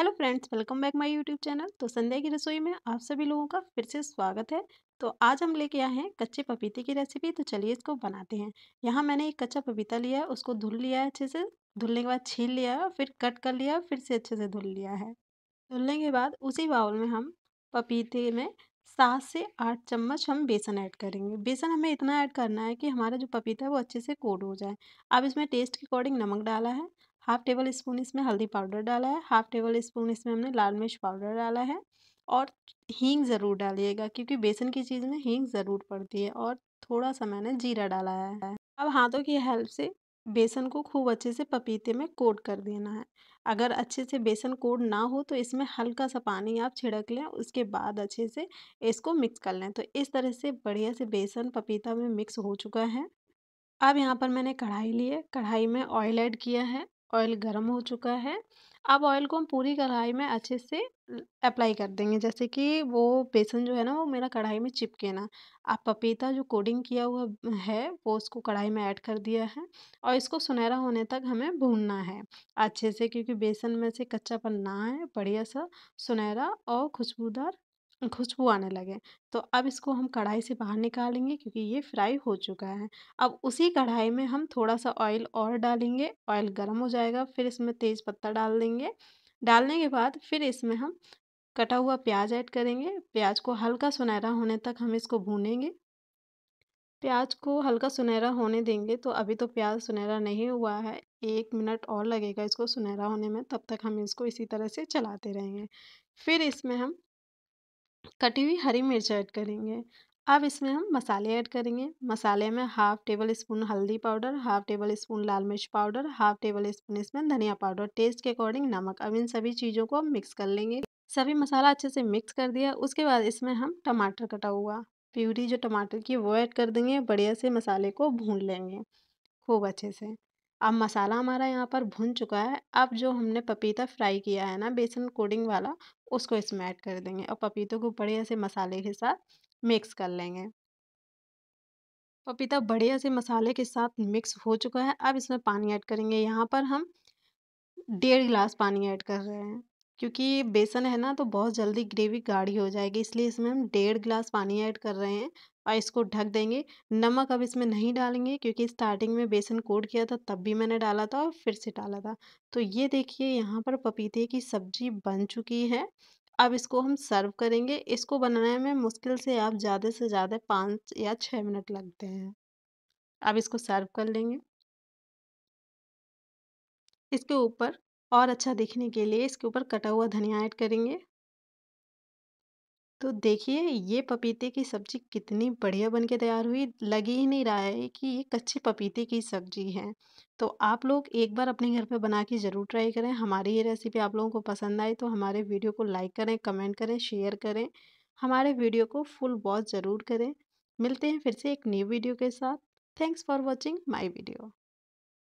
Hello friends welcome back my YouTube channel तो संध्या की रसोई में आप सभी लोगों का फिर से स्वागत है तो आज हम लेके आए हैं कच्चे पपीते की रेसिपी तो चलिए इसको बनाते हैं यहाँ मैंने एक कच्चा पपीता लिया है उसको धुल लिया है अच्छे से धुलने के बाद छील लिया है फिर कट कर लिया फिर से अच्छे से धुल लिया है धुलने के बाद उसी बाउल में हम पपीते में सात से आठ चम्मच हम बेसन ऐड करेंगे बेसन हमें इतना ऐड करना है कि हमारा जो पपीता है वो अच्छे से कोड हो जाए अब इसमें टेस्ट के अकॉर्डिंग नमक डाला है हाफ टेबल स्पून इसमें हल्दी पाउडर डाला है हाफ टेबल स्पून इसमें हमने लाल मिर्च पाउडर डाला है और हींग ज़रूर डालिएगा क्योंकि बेसन की चीज़ में हींग ज़रूर पड़ती है और थोड़ा सा मैंने जीरा डाला है अब हाथों की हेल्प से बेसन को खूब अच्छे से पपीते में कोट कर देना है अगर अच्छे से बेसन कोट ना हो तो इसमें हल्का सा पानी आप छिड़क लें उसके बाद अच्छे से इसको मिक्स कर लें तो इस तरह से बढ़िया से बेसन पपीता में मिक्स हो चुका है अब यहाँ पर मैंने कढ़ाई ली है कढ़ाई में ऑयल ऐड किया है ऑयल गर्म हो चुका है अब ऑयल को हम पूरी कढ़ाई में अच्छे से अप्लाई कर देंगे जैसे कि वो बेसन जो है ना वो मेरा कढ़ाई में चिपके ना आप पपीता जो कोडिंग किया हुआ है वो उसको कढ़ाई में ऐड कर दिया है और इसको सुनहरा होने तक हमें भूनना है अच्छे से क्योंकि बेसन में से कच्चापन ना है बढ़िया सा सुनहरा और खुशबूदार खुशबू आने लगे। तो अब इसको हम कढ़ाई से बाहर निकालेंगे क्योंकि ये फ्राई हो चुका है। अब उसी कढ़ाई में हम थोड़ा-सा ऑयल और डालेंगे, ऑयल गर्म हो जाएगा फिर इसमें तेज पत्ता डाल देंगे। डालने के बाद फिर इसमें हम कटा हुआ प्याज़ ऐड करेंगे, प्याज़ को हल्का सुनहरा होने तक हम इसको भूनेंगे। प्याज़ को हल्का सुनहरा होने देंगे, तो अभी तो प्याज़ सुनहरा नहीं हुआ है, एक मिनट और लगेगा इसको सुनहरा होने में, तब तक हम इसको इसी तरह से चलाते रहेंगे। फिर इसमें हम कटी हुई हरी मिर्च ऐड करेंगे अब इसमें हम मसाले ऐड करेंगे मसाले में हाफ़ टेबल स्पून हल्दी पाउडर हाफ़ टेबल स्पून लाल मिर्च पाउडर हाफ़ टेबल स्पून इसमें धनिया पाउडर टेस्ट के अकॉर्डिंग नमक अब इन सभी चीज़ों को हम मिक्स कर लेंगे सभी मसाला अच्छे से मिक्स कर दिया उसके बाद इसमें हम टमाटर कटा हुआ प्यूरी जो टमाटर की वो ऐड कर देंगे बढ़िया से मसाले को भून लेंगे खूब अच्छे से अब मसाला हमारा यहाँ पर भुन चुका है अब जो हमने पपीता फ्राई किया है ना बेसन कोडिंग वाला उसको इसमें ऐड कर देंगे और पपीतों को बढ़िया से मसाले के साथ मिक्स कर लेंगे पपीता बढ़िया से मसाले के साथ मिक्स हो चुका है अब इसमें पानी ऐड करेंगे यहाँ पर हम डेढ़ गिलास पानी ऐड कर रहे हैं क्योंकि बेसन है ना तो बहुत जल्दी ग्रेवी गाढ़ी हो जाएगी इसलिए इसमें हम डेढ़ गिलास पानी ऐड कर रहे हैं और इसको ढक देंगे नमक अब इसमें नहीं डालेंगे क्योंकि स्टार्टिंग में बेसन कोट किया था तब भी मैंने डाला था और फिर से डाला था तो ये देखिए यहाँ पर पपीते की सब्जी बन चुकी है अब इसको हम सर्व करेंगे इसको बनाने में मुश्किल से आप ज़्यादा से ज़्यादा पाँच या छः मिनट लगते हैं अब इसको सर्व कर लेंगे इसके ऊपर और अच्छा दिखने के लिए इसके ऊपर कटा हुआ धनिया ऐड करेंगे तो देखिए ये पपीते की सब्ज़ी कितनी बढ़िया बन के तैयार हुई लग ही नहीं रहा है कि ये कच्चे पपीते की सब्ज़ी है तो आप लोग एक बार अपने घर पे बना के ज़रूर ट्राई करें हमारी ये रेसिपी आप लोगों को पसंद आई तो हमारे वीडियो को लाइक करें कमेंट करें शेयर करें हमारे वीडियो को फुल वॉच ज़रूर करें मिलते हैं फिर से एक न्यू वीडियो के साथ thanks for watching my video